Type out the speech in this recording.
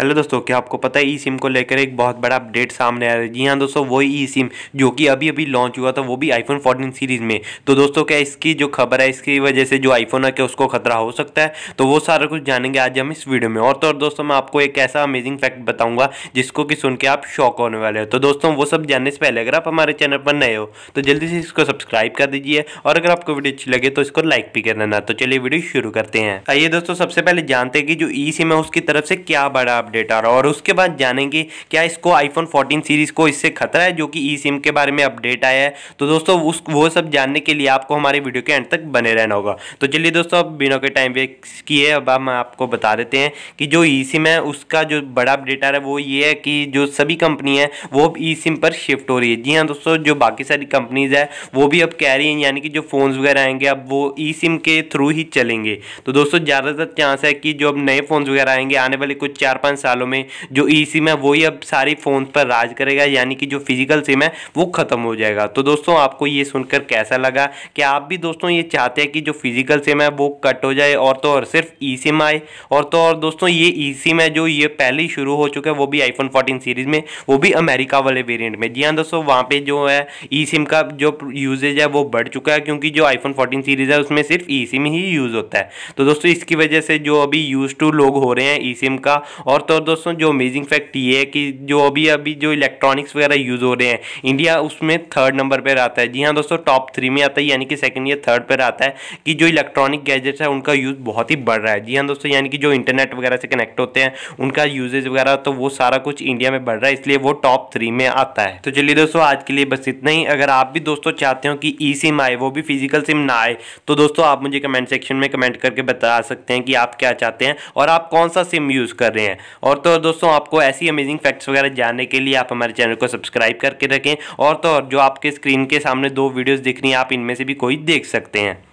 hello दोस्तों क्या आपको पता है ई सिम को लेकर एक बहुत बड़ा अपडेट सामने आया है जी हाँ दोस्तों वही ई सिम जो कि अभी अभी लॉन्च हुआ था वो भी आईफोन 14 सीरीज़ में तो दोस्तों क्या इसकी जो खबर है इसकी वजह से जो आईफोन है क्या उसको खतरा हो सकता है तो वो सारा कुछ जानेंगे आज हम इस वीडियो में और तो और दोस्तों मैं आपको एक ऐसा अमेजिंग फैक्ट बताऊँगा जिसको कि सुन के आप शौक होने वाले हो तो दोस्तों वो सब जानने से पहले अगर आप हमारे चैनल पर नए हो तो जल्दी से इसको सब्सक्राइब कर दीजिए और अगर आपको वीडियो अच्छी लगे तो इसको लाइक भी कर लेना तो चलिए वीडियो शुरू करते हैं आइए दोस्तों सबसे पहले जानते हैं कि जो ई सिम है उसकी तरफ से क्या बड़ा अपडेट आ रहा है और उसके बाद जानेंगे क्या इसको आईफोन 14 सीरीज़ को इससे खतरा है जो कि ई सिम के बारे में अपडेट आया है तो दोस्तों उस वो सब जानने के लिए आपको हमारे वीडियो के एंड तक बने रहना होगा तो चलिए दोस्तों अब बिना के टाइम वेस्ट किए अब हम आपको बता देते हैं कि जो ई सिम है उसका जो बड़ा अपडेट आ रहा है वो ये है कि जो सभी कंपनी है वो अब ई सिम पर शिफ्ट हो रही है जी हाँ दोस्तों जो बाकी सारी कंपनीज है वो भी अब कह रही है यानी कि जो फ़ोन्स वगैरह आएंगे अब वो ई सिम के थ्रू ही चलेंगे तो दोस्तों ज़्यादातर चांस है कि जो अब नए फ़ोन्स वगैरह आएंगे आने वाले कुछ चार पाँच पाँच सालों में जो ई सिम है वही अब सारी फ़ोन पर राज करेगा यानी कि जो फिजिकल सिम है वो ख़त्म हो जाएगा तो दोस्तों आपको ये सुनकर कैसा लगा कि आप भी दोस्तों ये चाहते हैं कि जो फिजिकल सिम है वो कट हो जाए और तो और सिर्फ ई सिम आए और तो और दोस्तों ये ई सिम है जो ये पहले ही शुरू हो चुका है वो भी आईफोन फोर्टीन सीरीज़ में वो भी अमेरिका वाले वेरियंट में जी हाँ दोस्तों वहाँ पर जो है ई सिम का जो यूजेज है वो बढ़ चुका है क्योंकि जो आईफोन फोर्टीन सीरीज़ है उसमें सिर्फ ई सिम ही यूज़ होता है तो दोस्तों इसकी वजह से जो अभी यूज़ टू लोग हो रहे हैं ई सिम का और और तो दोस्तों जो अमेजिंग फैक्ट ये है कि जो अभी अभी जो इलेक्ट्रॉनिक्स वगैरह यूज़ हो रहे हैं इंडिया उसमें थर्ड नंबर पर आता है जी हाँ दोस्तों टॉप थ्री में आता है यानी कि सेकंड या थर्ड पर आता है कि जो इलेक्ट्रॉनिक गैजेट्स है उनका यूज़ बहुत ही बढ़ रहा है जी हाँ दोस्तों यानी कि जो इंटरनेट वगैरह से कनेक्ट होते हैं उनका यूजेज वगैरह तो वो सारा कुछ इंडिया में बढ़ रहा है इसलिए वो टॉप थ्री में आता है तो चलिए दोस्तों आज के लिए बस इतना ही अगर आप भी दोस्तों चाहते हो कि ई सिम आए वो भी फिजिकल सिम ना आए तो दोस्तों आप मुझे कमेंट सेक्शन में कमेंट करके बता सकते हैं कि आप क्या चाहते हैं और आप कौन सा सिम यूज़ कर रहे हैं और तो और दोस्तों आपको ऐसी अमेजिंग फैक्ट्स वगैरह जानने के लिए आप हमारे चैनल को सब्सक्राइब करके रखें और तो और जो आपके स्क्रीन के सामने दो वीडियोज़ दिख रही हैं आप इनमें से भी कोई देख सकते हैं